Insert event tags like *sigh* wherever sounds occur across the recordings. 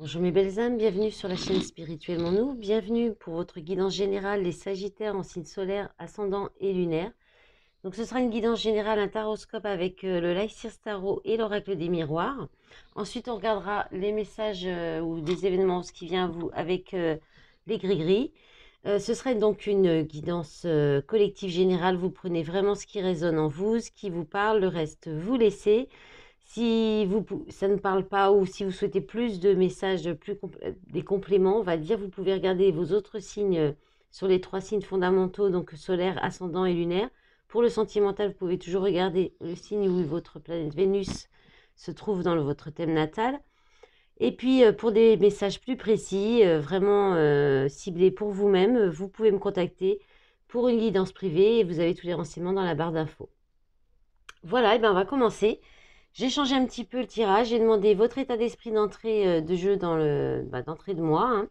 Bonjour mes belles âmes, bienvenue sur la chaîne Spirituellement Nous, bienvenue pour votre guidance générale les Sagittaires en signe solaire, ascendant et lunaire. Donc ce sera une guidance générale, un taroscope avec euh, le Lycir Tarot et l'oracle des miroirs. Ensuite on regardera les messages euh, ou des événements, ce qui vient à vous avec euh, les gris-gris. ce serait donc une guidance collective générale, vous prenez vraiment ce qui résonne en vous, ce qui vous parle, le reste vous laissez. Si ça ne parle pas ou si vous souhaitez plus de messages, euh, des compléments, on va dire, vous pouvez regarder vos autres signes euh, sur les trois signes fondamentaux, donc solaire, ascendant et lunaire. Pour le sentimental, vous pouvez toujours regarder le signe où votre planète Vénus se trouve dans votre thème natal. Et puis euh, pour des messages plus précis, vraiment ciblés pour vous-même, vous pouvez me contacter pour une guidance privée et vous avez tous les renseignements dans la barre d'infos. Voilà, et bien on va commencer. J'ai changé un petit peu le tirage, j'ai demandé votre état d'esprit d'entrée euh, de jeu dans le bah, d'entrée de moi, hein.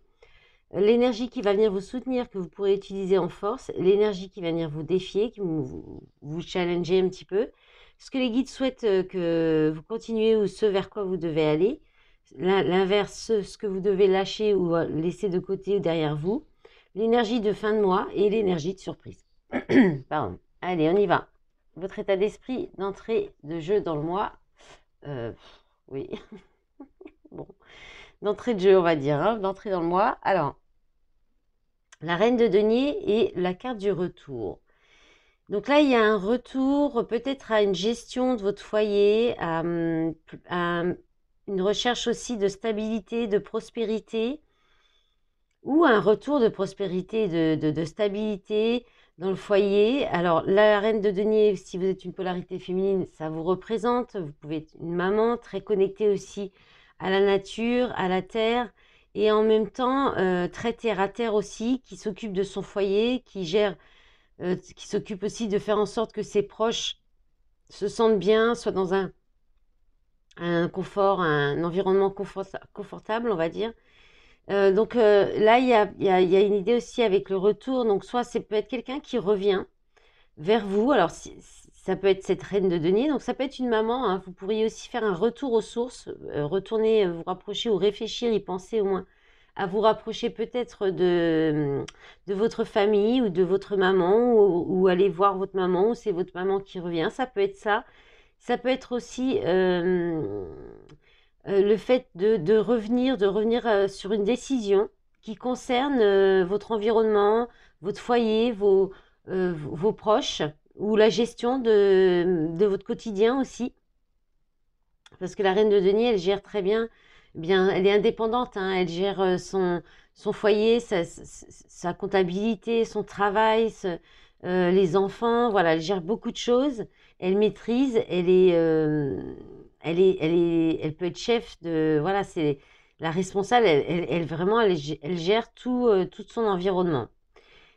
l'énergie qui va venir vous soutenir, que vous pourrez utiliser en force, l'énergie qui va venir vous défier, qui vous, vous challenger un petit peu, ce que les guides souhaitent euh, que vous continuez ou ce vers quoi vous devez aller, l'inverse, ce que vous devez lâcher ou euh, laisser de côté ou derrière vous, l'énergie de fin de mois et l'énergie de surprise. *clears throat* Pardon. Allez, on y va. Votre état d'esprit d'entrée de jeu dans le mois euh, oui. *laughs* bon. D'entrée de jeu, on va dire, hein, d'entrée dans le mois. Alors, la reine de denier et la carte du retour. Donc là, il y a un retour peut-être à une gestion de votre foyer, à, hum, hum, une recherche aussi de stabilité, de prospérité, ou un retour de prospérité, de stabilité, dans le foyer. Alors, la reine de denier, si vous êtes une polarité féminine, ça vous représente. Vous pouvez être une maman très connectée aussi à la nature, à la terre, et en même temps euh, très terre à terre aussi, qui s'occupe de son foyer, qui gère, euh, qui s'occupe aussi de faire en sorte que ses proches se sentent bien, soient dans un, un confort, un environnement confortable, on va dire, euh, donc euh, là, il y a, y a, une idée aussi avec le retour. Donc soit c'est peut être quelqu'un qui revient vers vous. Alors ça peut être cette reine de denier. Donc ça peut être une maman. Hein. Vous pourriez aussi faire un retour aux sources, euh, retourner, vous rapprocher ou réfléchir, y penser au moins à vous rapprocher peut-être de, de votre famille ou de votre maman ou, ou aller voir votre maman ou c'est votre maman qui revient. Ça peut être ça. Ça peut être aussi euh, le fait de, revenir, de revenir euh, sur une décision qui concerne euh, votre environnement, votre foyer, vos, vos proches ou la gestion de, votre quotidien aussi. Parce que la reine de Denis, elle gère très bien, eh bien elle est indépendante, hein. elle gère son, son foyer, sa, comptabilité, son travail, les enfants, voilà, elle gère beaucoup de choses, elle maîtrise, elle est elle, elle, peut être chef de. Voilà, c'est la responsable, elle, elle, vraiment, elle, gère tout, euh, tout son environnement.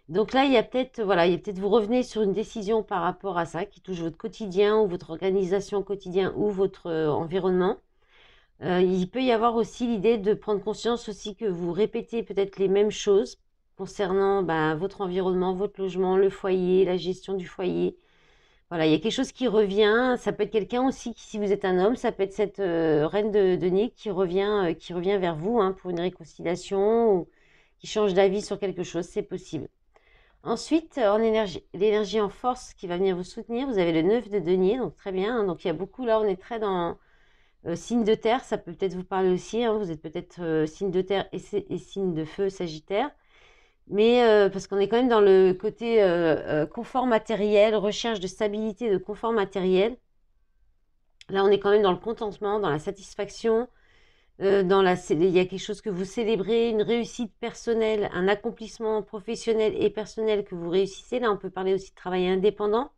Donc là, il y a peut-être, voilà, il y a peut-être vous revenez sur une décision par rapport à ça qui touche votre quotidien ou votre organisation quotidienne ou votre euh, environnement. Euh, il peut y avoir aussi l'idée de prendre conscience aussi que vous répétez peut-être les mêmes choses concernant bah, votre environnement, votre logement, le foyer, la gestion du foyer, voilà, il y a quelque chose qui revient. Ça peut être quelqu'un aussi, qui, si vous êtes un homme, ça peut être cette euh, reine de, denier qui revient, euh, qui revient vers vous hein, pour une réconciliation ou qui change d'avis sur quelque chose. C'est possible. Ensuite, en énergie, l'énergie en force qui va venir vous soutenir, vous avez le 9 de denier, donc très bien. Hein. donc il y a beaucoup, là on est très dans euh, signe de terre, ça peut peut-être vous parler aussi. Hein. vous êtes peut-être signe de terre et, et signe de feu, sagittaire mais euh, parce qu'on est quand même dans le côté euh, euh, confort matériel, recherche de stabilité, de confort matériel. Là, on est quand même dans le contentement, dans la satisfaction, dans la, il y a quelque chose que vous célébrez, une réussite personnelle, un accomplissement professionnel et personnel que vous réussissez. Là, on peut parler aussi de travail indépendant.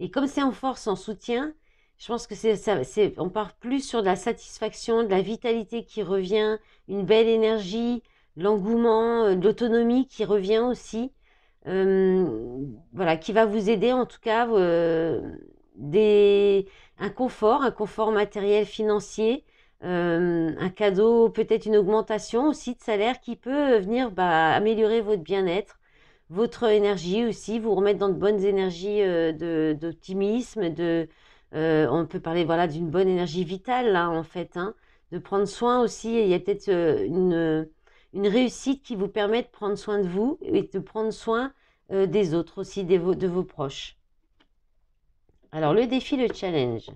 Et comme c'est en force, en soutien, je pense que c'est, on part plus sur de la satisfaction, de la vitalité qui revient, une belle énergie, l'engouement, euh, l'autonomie qui revient aussi, euh, voilà, qui va vous aider en tout cas euh, des, un confort, un confort matériel, financier, un cadeau, peut-être une augmentation aussi de salaire qui peut venir bah, améliorer votre bien-être, votre énergie aussi, vous remettre dans de bonnes énergies d'optimisme, de, on peut parler voilà d'une bonne énergie vitale là en fait, hein, de prendre soin aussi. Il y a peut-être une une réussite qui vous permet de prendre soin de vous et de prendre soin euh, des autres aussi, des, de vos proches. Alors, le défi, le challenge.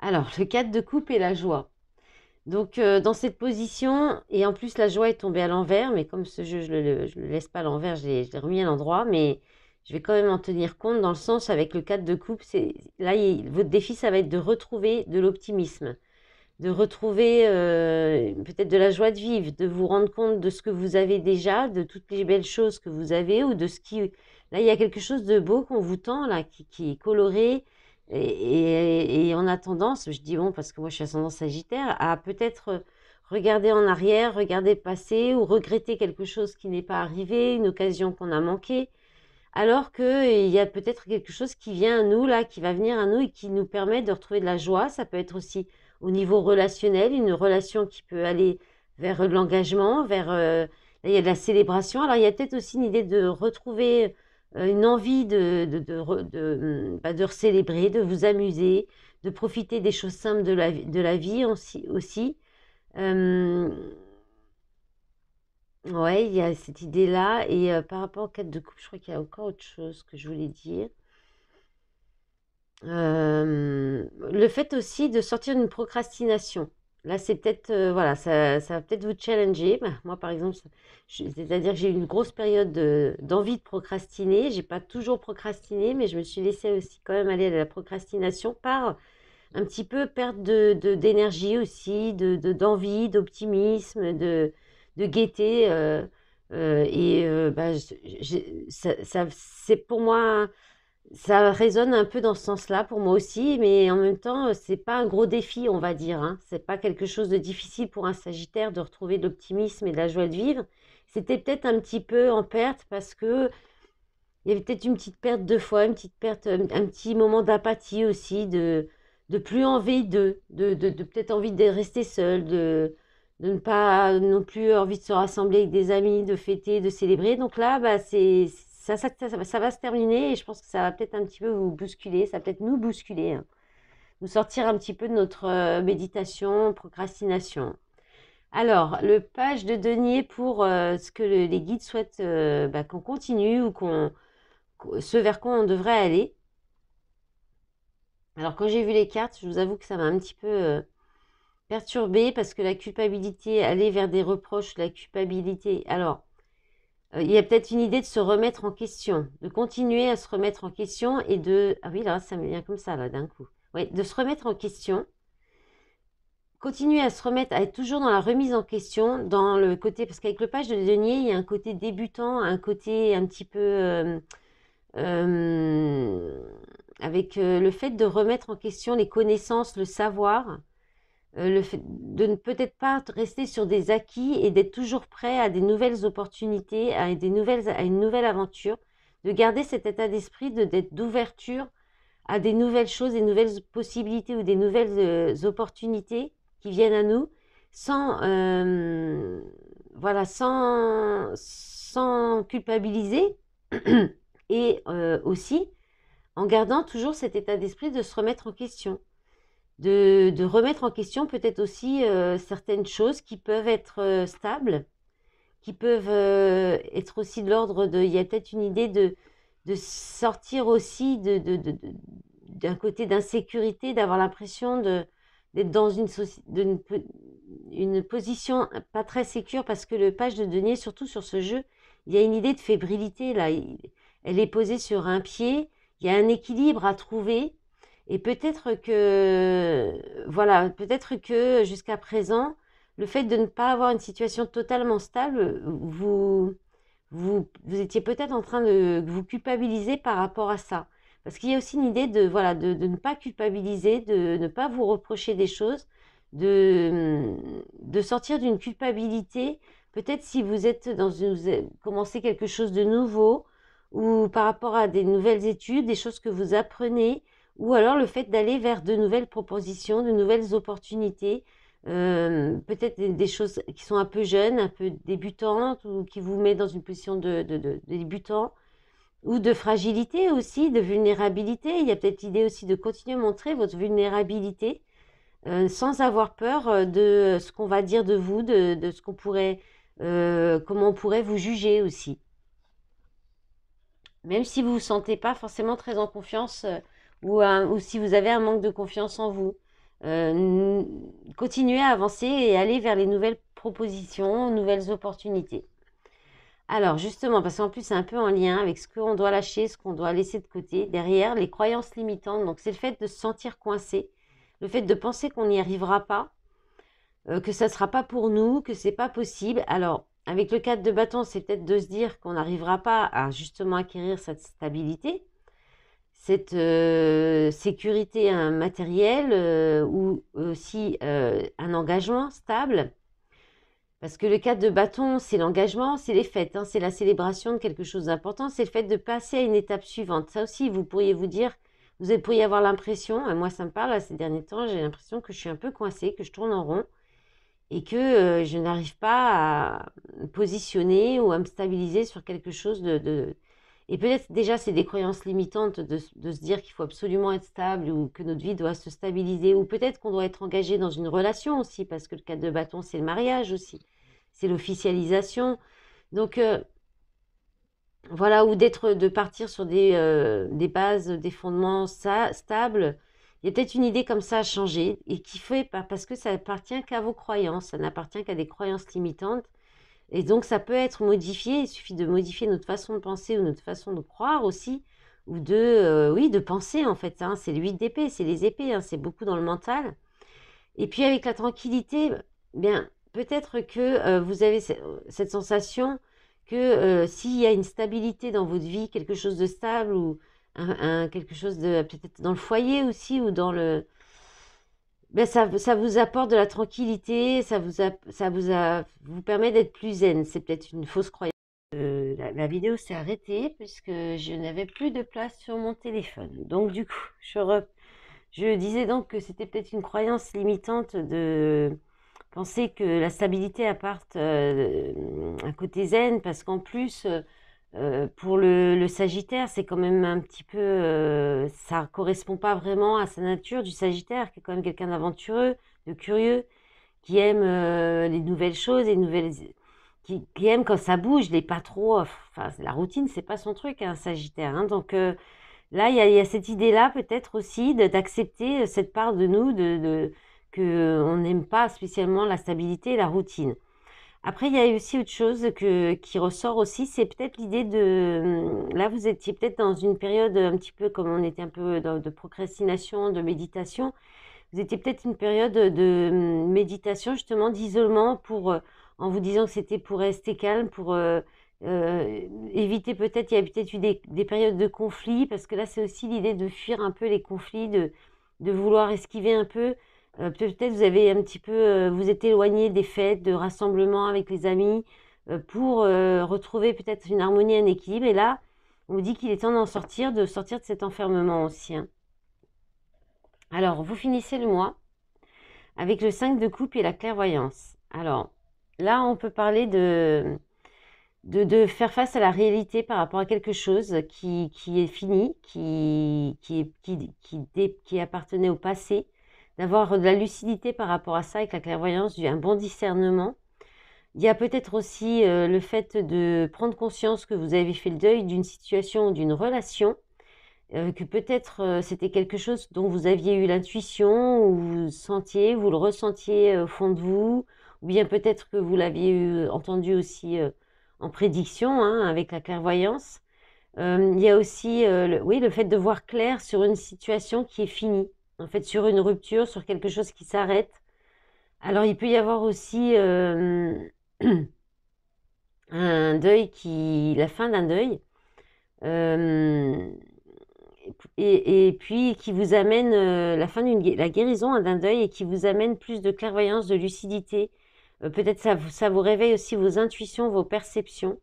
Alors, le 4 de coupe et la joie. Donc, euh, dans cette position, et en plus, la joie est tombée à l'envers, mais comme ce jeu, je ne le, laisse pas à l'envers, je l'ai remis à l'endroit, mais je vais quand même en tenir compte dans le sens avec le 4 de coupe. Là, votre défi, ça va être de retrouver de l'optimisme de retrouver euh, peut-être de la joie de vivre, de vous rendre compte de ce que vous avez déjà, de toutes les belles choses que vous avez ou de ce qui... Là, il y a quelque chose de beau qu'on vous tend, là, qui, est coloré. Et, et, on a tendance, je dis bon parce que moi je suis ascendant sagittaire, à peut-être regarder en arrière, regarder le passé ou regretter quelque chose qui n'est pas arrivé, une occasion qu'on a manquée. Alors qu'il y a peut-être quelque chose qui vient à nous, là, qui va venir à nous et qui nous permet de retrouver de la joie. Ça peut être aussi au niveau relationnel, une relation qui peut aller vers euh, l'engagement, vers euh, il y a de la célébration. Alors il y a peut-être aussi une idée de retrouver euh, une envie de de, de, de mm, bah, célébrer, de vous amuser, de profiter des choses simples de la, de la vie aussi. aussi. ouais, il y a cette idée-là. Et par rapport au cadre de couple, je crois qu'il y a encore autre chose que je voulais dire le fait aussi de sortir d'une procrastination. Là, c'est peut-être, voilà, ça, ça va peut-être vous challenger. Bah, moi, par exemple, c'est-à-dire que j'ai eu une grosse période d'envie de, procrastiner. procrastiner. J'ai pas toujours procrastiné, mais je me suis laissée aussi quand même aller à la procrastination par un petit peu perte de, d'énergie aussi, de, d'envie, d'optimisme, de, de gaieté. et bah, ça c'est pour moi ça résonne un peu dans ce sens-là pour moi aussi, mais en même temps, euh, c'est pas un gros défi, on va dire. Hein. C'est pas quelque chose de difficile pour un Sagittaire de retrouver de l'optimisme et de la joie de vivre. C'était peut-être un petit peu en perte parce que il y avait peut-être une petite perte de foi, une petite perte, euh, un petit moment d'apathie aussi, de, de plus envie de, de, peut-être envie de rester seul, de, ne pas non plus envie de se rassembler avec des amis, de fêter, de célébrer. Donc là, bah, c'est ça, va se terminer et je pense que ça va peut-être un petit peu vous bousculer, ça peut-être nous bousculer, hein. nous sortir un petit peu de notre euh, méditation, procrastination. Alors, le page de denier pour euh, ce que les guides souhaitent euh, bah, qu'on continue ou qu'on, ce vers quoi on devrait aller. Alors, quand j'ai vu les cartes, je vous avoue que ça m'a un petit peu perturbé parce que la culpabilité, aller vers des reproches, la culpabilité. Alors, euh, il y a peut-être une idée de se remettre en question, de continuer à se remettre en question et de... Ah oui, là, ça me vient comme ça, là, d'un coup. Oui, de se remettre en question, continuer à se remettre, à être toujours dans la remise en question, dans le côté... Parce qu'avec le page de denier, il y a un côté débutant, un côté un petit peu... Euh, euh, avec le fait de remettre en question les connaissances, le savoir, euh, de ne peut-être pas rester sur des acquis et d'être toujours prêt à des nouvelles opportunités, à, des nouvelles, à une nouvelle aventure, de garder cet état d'esprit d'être d'ouverture à des nouvelles choses, des nouvelles possibilités ou des nouvelles opportunités qui viennent à nous sans, voilà, sans, sans culpabiliser et aussi en gardant toujours cet état d'esprit de se remettre en question de, remettre en question peut-être aussi euh, certaines choses qui peuvent être euh, stables, qui peuvent euh, être aussi de l'ordre de... Il y a peut-être une idée de, de sortir aussi d'un côté d'insécurité, d'avoir l'impression d'être dans une, position pas très sécure parce que le page de denier, surtout sur ce jeu, il y a une idée de fébrilité là. elle est posée sur un pied, il y a un équilibre à trouver et peut-être que, voilà, peut-être que jusqu'à présent, le fait de ne pas avoir une situation totalement stable, vous, vous, étiez peut-être en train de vous culpabiliser par rapport à ça. Parce qu'il y a aussi une idée de, voilà, de, ne pas culpabiliser, de ne pas vous reprocher des choses, de, sortir d'une culpabilité. Peut-être si vous êtes dans une, vous commencez quelque chose de nouveau ou par rapport à des nouvelles études, des choses que vous apprenez, ou alors le fait d'aller vers de nouvelles propositions, de nouvelles opportunités, euh, peut-être des, choses qui sont un peu jeunes, un peu débutantes, ou qui vous met dans une position de, débutant, ou de fragilité aussi, de vulnérabilité. Il y a peut-être l'idée aussi de continuer à montrer votre vulnérabilité euh, sans avoir peur euh, de ce qu'on va dire de vous, de, ce qu'on pourrait, comment on pourrait vous juger aussi. Même si vous ne vous sentez pas forcément très en confiance ou, ou si vous avez un manque de confiance en vous. Euh, continuez à avancer et aller vers les nouvelles propositions, nouvelles opportunités. Alors justement, parce qu'en plus c'est un peu en lien avec ce qu'on doit lâcher, ce qu'on doit laisser de côté, derrière les croyances limitantes, donc c'est le fait de se sentir coincé, le fait de penser qu'on n'y arrivera pas, euh, que ça ne sera pas pour nous, que c'est pas possible. Alors avec le cadre de bâton, c'est peut-être de se dire qu'on n'arrivera pas à justement acquérir cette stabilité, cette euh, sécurité matérielle euh, ou aussi euh, un engagement stable. Parce que le cadre de bâton, c'est l'engagement, c'est les fêtes, hein, c'est la célébration de quelque chose d'important, c'est le fait de passer à une étape suivante. Ça aussi, vous pourriez vous dire, vous pourriez avoir l'impression, moi ça me parle, ces derniers temps, j'ai l'impression que je suis un peu coincée, que je tourne en rond et que je n'arrive pas à me positionner ou à me stabiliser sur quelque chose de et peut-être déjà, c'est des croyances limitantes de, se dire qu'il faut absolument être stable ou que notre vie doit se stabiliser. Ou peut-être qu'on doit être engagé dans une relation aussi, parce que le cadre de bâton, c'est le mariage aussi. C'est l'officialisation. Donc, euh, voilà, ou d'être, de partir sur des, euh, des bases, des fondements stables. Il y a peut-être une idée comme ça à changer et qui fait parce que ça appartient qu'à vos croyances, ça n'appartient qu'à des croyances limitantes et donc, ça peut être modifié. Il suffit de modifier notre façon de penser ou notre façon de croire aussi, ou de, euh, oui, de penser en fait. Hein. C'est le 8 d'épée, c'est les épées, hein. c'est beaucoup dans le mental. Et puis, avec la tranquillité, bien, peut-être que euh, vous avez cette sensation que euh, s'il y a une stabilité dans votre vie, quelque chose de stable ou quelque chose de peut-être dans le foyer aussi ou dans le ben, ça, ça, vous apporte de la tranquillité, ça vous, ça vous, vous permet d'être plus zen. C'est peut-être une fausse croyance. Euh, la, vidéo s'est arrêtée puisque je n'avais plus de place sur mon téléphone. Donc du coup, je, je disais donc que c'était peut-être une croyance limitante de penser que la stabilité apporte un euh, côté zen parce qu'en plus... Euh, euh, pour le, Sagittaire, c'est quand même un petit peu, euh, ça correspond pas vraiment à sa nature du Sagittaire, qui est quand même quelqu'un d'aventureux, de curieux, qui aime euh, les nouvelles choses, nouvelles, qui, aime quand ça bouge, les pas trop, enfin la routine, c'est pas son truc, hein, un Sagittaire. Hein. donc là, il y, a, cette idée-là peut-être aussi d'accepter cette part de nous de, n'aime pas spécialement la stabilité, et la routine. Après, il y a aussi autre chose que, qui ressort aussi, c'est peut-être l'idée de... Hum, là, vous étiez peut-être dans une période un petit peu comme on était un peu dans, de procrastination, de méditation. Vous étiez peut-être une période de hum, méditation, justement, d'isolement, pour euh, en vous disant que c'était pour rester calme, pour euh, euh, éviter peut-être, il y a peut-être eu des, des, périodes de conflits, parce que là, c'est aussi l'idée de fuir un peu les conflits, de, de vouloir esquiver un peu. Euh, peut-être vous avez un petit peu, euh, vous êtes éloigné des fêtes, de rassemblements avec les amis, euh, pour retrouver peut-être une harmonie, un équilibre. Et là, on vous dit qu'il est temps d'en sortir, de sortir de cet enfermement aussi. Hein. Alors, vous finissez le mois avec le 5 de coupe et la clairvoyance. Alors, là, on peut parler de, de, faire face à la réalité par rapport à quelque chose qui, est fini, qui, qui, qui, qui appartenait au passé, d'avoir de la lucidité par rapport à ça, avec la clairvoyance, un bon discernement. Il y a peut-être aussi euh, le fait de prendre conscience que vous avez fait le deuil d'une situation d'une relation, euh, que peut-être euh, c'était quelque chose dont vous aviez eu l'intuition, ou vous sentiez, vous le ressentiez au fond de vous, ou bien peut-être que vous l'aviez entendu aussi en prédiction hein, avec la clairvoyance. il y a aussi oui, le fait de voir clair sur une situation qui est finie en fait sur une rupture, sur quelque chose qui s'arrête. Alors il peut y avoir aussi euh, *clears throat* un deuil qui, la fin d'un deuil, euh, et, puis qui vous amène euh, la fin d'une la guérison d'un deuil et qui vous amène plus de clairvoyance, de lucidité. peut-être ça, ça vous réveille aussi vos intuitions, vos perceptions.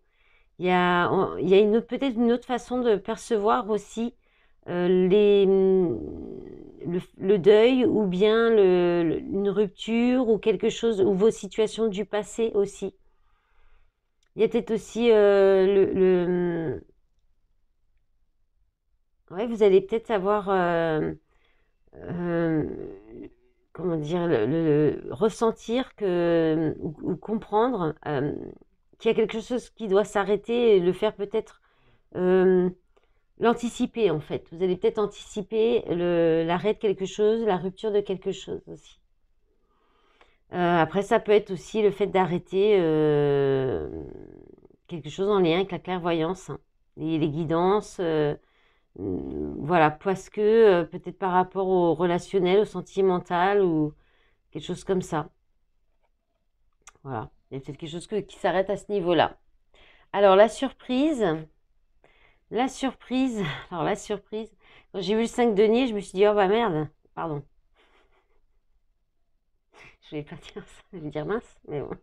Il y a, il peut-être une autre façon de percevoir aussi les le, deuil ou bien une rupture ou quelque chose, ou vos situations du passé aussi. Il y a peut-être aussi euh, le, hmm, Ouais, vous allez peut-être avoir... Euh, euh, comment dire, le, ressentir que, ou comprendre qu'il y a quelque chose qui doit s'arrêter et le faire peut-être l'anticiper en fait. Vous allez peut-être anticiper l'arrêt de quelque chose, la rupture de quelque chose aussi. Euh, après, ça peut être aussi le fait d'arrêter euh, quelque chose en lien avec la clairvoyance, hein. les, guidances, euh, mm, voilà, parce que peut-être par rapport au relationnel, au sentimental ou quelque chose comme ça. Voilà, il y a peut-être quelque chose qui s'arrête à ce niveau-là. Alors, la surprise, la surprise, *laughs* alors la surprise, quand j'ai vu le 5 deniers, je me suis dit, oh bah merde, pardon. Je vais pas *laughs* dire ça, je vais dire mince, mais bon. *laughs*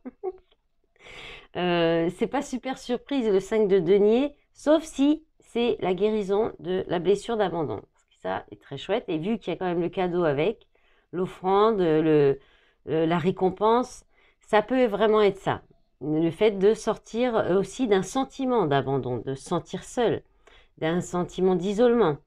Euh, c'est pas super surprise le 5 de denier, sauf si c'est la guérison de la blessure d'abandon. ça est très chouette, et vu qu'il y a quand même le cadeau avec, l'offrande, le, la récompense, ça peut vraiment être ça. Le fait de sortir aussi d'un sentiment d'abandon, de se sentir seul d'un sentiment d'isolement.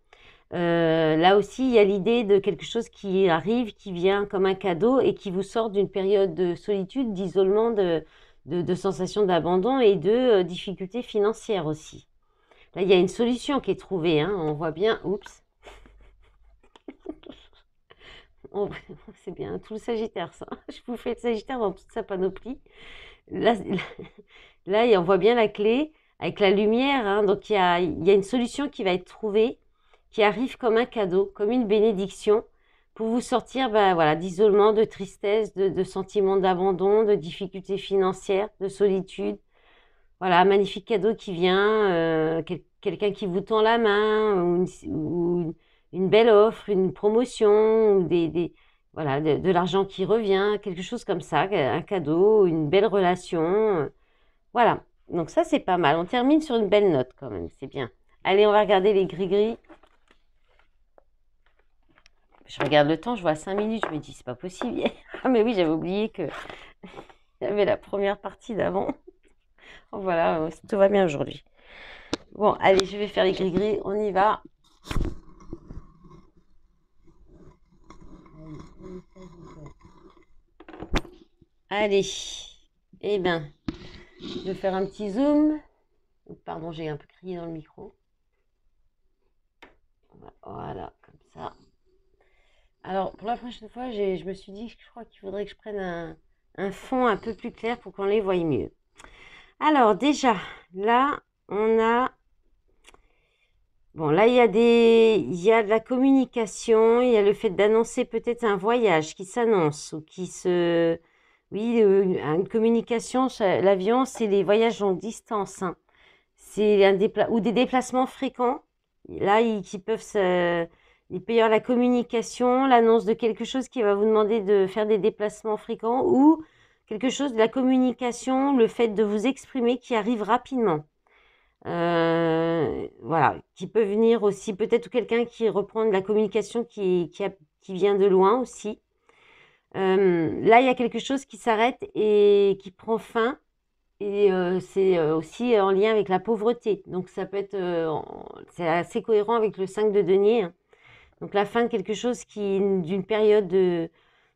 Euh, là aussi, il y a l'idée de quelque chose qui arrive, qui vient comme un cadeau et qui vous sort d'une période de solitude, d'isolement, de, de, sensation d'abandon et de euh, difficultés financières aussi. Là, il y a une solution qui est trouvée. Hein. on voit bien, oups. *laughs* *laughs* C'est bien, tout le Sagittaire, ça. *laughs* Je vous fais le Sagittaire dans toute sa panoplie. Là, là, là, on voit bien la clé avec la lumière. Hein. donc il y a, une solution qui va être trouvée, qui arrive comme un cadeau, comme une bénédiction, pour vous sortir bah, voilà, d'isolement, de tristesse, de, de sentiments d'abandon, de difficultés financières, de solitude. Voilà, un magnifique cadeau qui vient, euh, quelqu'un qui vous tend la main, ou une, belle offre, une promotion, ou des, voilà, de, de l'argent qui revient, quelque chose comme ça, un cadeau, une belle relation. Euh, voilà, donc ça, c'est pas mal. On termine sur une belle note quand même, c'est bien. Allez, on va regarder les gris-gris. Je regarde le temps, je vois 5 minutes, je me dis, c'est pas possible. *laughs* ah mais oui, j'avais oublié que j'avais *laughs* y avait la première partie d'avant. *laughs* voilà, euh, tout va bien aujourd'hui. Bon, allez, je vais faire les gris-gris, on y va. Allez, eh bien, je vais faire un petit zoom. Pardon, j'ai un peu crié dans le micro. Voilà, comme ça. Alors, pour la prochaine fois, je me suis dit, que je crois qu'il faudrait que je prenne un, fond un peu plus clair pour qu'on les voie mieux. Alors, déjà, là, on a... Bon, là, il y a, des, il y a de la communication, il y a le fait d'annoncer peut-être un voyage qui s'annonce ou qui se oui, euh, une communication, l'avion, c'est les voyages en distance. Hein. C'est un ou des déplacements fréquents. Là, peuvent il avoir la communication, l'annonce de quelque chose qui va vous demander de faire des déplacements fréquents ou quelque chose de la communication, le fait de vous exprimer qui arrive rapidement. Euh, voilà, qui peut venir aussi peut-être quelqu'un qui reprend de la communication qui, qui, vient de loin aussi. Euh, là, il y a quelque chose qui s'arrête et qui prend fin. Et euh, c'est euh, aussi en lien avec la pauvreté. Donc, ça peut être. c'est assez cohérent avec le 5 de denier. Hein. Donc, la fin de quelque chose qui. d'une période de,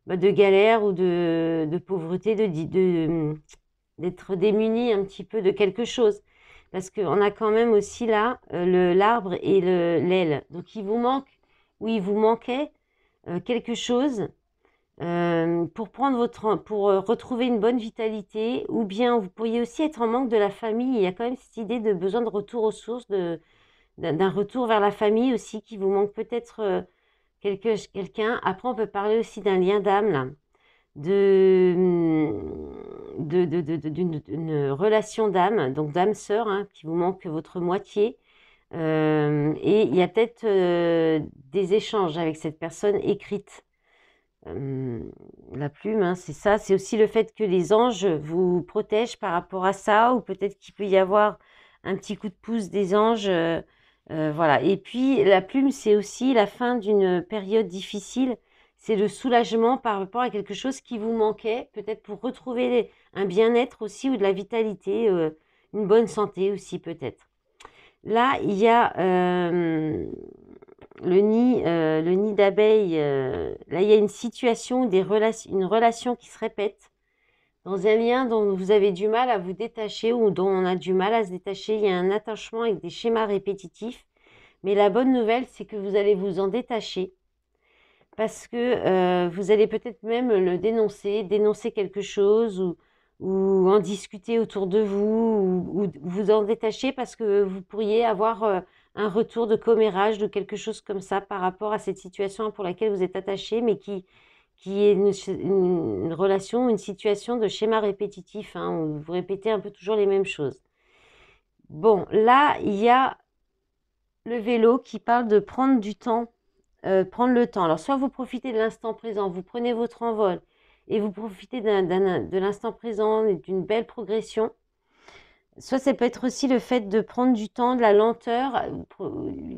bah, galère ou de, pauvreté, de, d'être démuni un petit peu de quelque chose. Parce qu'on a quand même aussi là le, l'arbre et l'aile. Donc, il vous manque, ou il vous manquait quelque chose euh, pour, prendre votre, pour euh, retrouver une bonne vitalité, ou bien vous pourriez aussi être en manque de la famille. Il y a quand même cette idée de besoin de retour aux sources, de, d'un retour vers la famille aussi, qui vous manque peut-être euh, quelqu'un. Après, on peut parler aussi d'un lien d'âme, mm, de, d'une, de, relation d'âme, donc d'âme-sœur, hein, qui vous manque votre moitié. et il y a peut-être des échanges avec cette personne écrite la plume, hein, c'est ça. C'est aussi le fait que les anges vous protègent par rapport à ça, ou peut-être qu'il peut y avoir un petit coup de pouce des anges. Euh, euh, voilà. Et puis, la plume, c'est aussi la fin d'une période difficile. C'est le soulagement par rapport à quelque chose qui vous manquait, peut-être pour retrouver un bien-être aussi ou de la vitalité, euh, une bonne santé aussi peut-être. Là, il y a le nid, euh, le nid d'abeilles, euh, là il y a une situation, des une relation qui se répète. Dans un lien dont vous avez du mal à vous détacher ou dont on a du mal à se détacher, il y a un attachement avec des schémas répétitifs. Mais la bonne nouvelle, c'est que vous allez vous en détacher parce que euh, vous allez peut-être même le dénoncer, dénoncer quelque chose ou, en discuter autour de vous ou vous en détacher parce que vous pourriez avoir un retour de commérage, de quelque chose comme ça par rapport à cette situation pour laquelle vous êtes attaché, mais qui, qui est une, relation, une situation de schéma répétitif, hein, où vous répétez un peu toujours les mêmes choses. Bon, là, il y a le vélo qui parle de prendre du temps, euh, prendre le temps. Alors, soit vous profitez de l'instant présent, vous prenez votre envol et vous profitez de l'instant présent et d'une belle progression, soit ça peut être aussi le fait de prendre du temps, de la lenteur. Euh,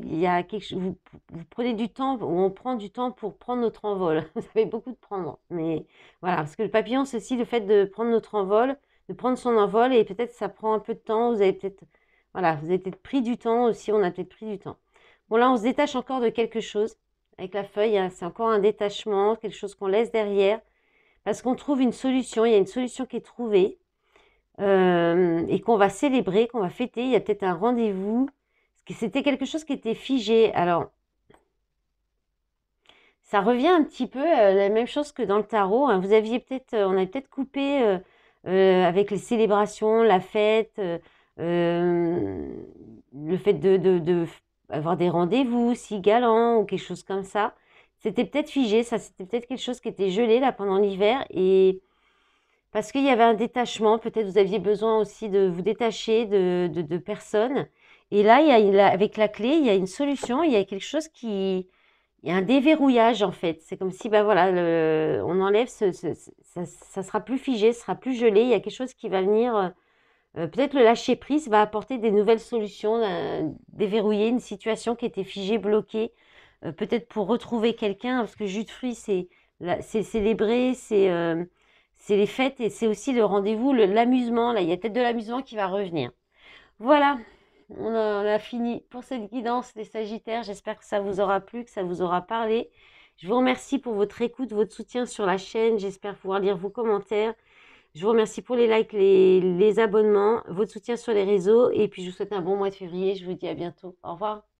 il y a quelque... vous, vous, prenez du temps, ou on prend du temps pour prendre notre envol. Vous *laughs* avez beaucoup de prendre. Mais voilà, parce que le papillon, c'est aussi le fait de prendre notre envol, de prendre son envol, et peut-être ça prend un peu de temps. Vous avez peut-être voilà, vous pris du temps aussi, on a peut-être pris du temps. Bon, là, on se détache encore de quelque chose. Avec la feuille, hein, c'est encore un détachement, quelque chose qu'on laisse derrière, parce qu'on trouve une solution, il y a une solution qui est trouvée euh, et qu'on va célébrer, qu'on va fêter. Il y a peut-être un rendez-vous. C'était quelque chose qui était figé. Alors, ça revient un petit peu à euh, la même chose que dans le tarot. Hein. Vous aviez peut-être, euh, on avait peut-être coupé avec les célébrations, la fête, le fait de, avoir des rendez-vous si galants ou quelque chose comme ça. C'était peut-être figé, ça, c'était peut-être quelque chose qui était gelé là pendant l'hiver et parce qu'il y avait un détachement, peut-être vous aviez besoin aussi de vous détacher de, de, de personnes. Et là, il y a une, avec la clé, il y a une solution, il y a quelque chose qui... Il y a un déverrouillage en fait. C'est comme si, ben voilà, on enlève, ce, ça, ça, sera plus figé, ça sera plus gelé. Il y a quelque chose qui va venir. Euh, peut-être le lâcher prise va apporter des nouvelles solutions, euh, déverrouiller une situation qui était figée, bloquée. Euh, peut-être pour retrouver quelqu'un, parce que jus de fruits, c'est célébré, c'est c'est les fêtes et c'est aussi le rendez-vous, l'amusement. Là, il y a peut-être de l'amusement qui va revenir. Voilà, on a fini pour cette guidance des Sagittaires. J'espère que ça vous aura plu, que ça vous aura parlé. Je vous remercie pour votre écoute, votre soutien sur la chaîne. J'espère pouvoir lire vos commentaires. Je vous remercie pour les likes, les abonnements, votre soutien sur les réseaux. Et puis, je vous souhaite un bon mois de février. Je vous dis à bientôt. Au revoir.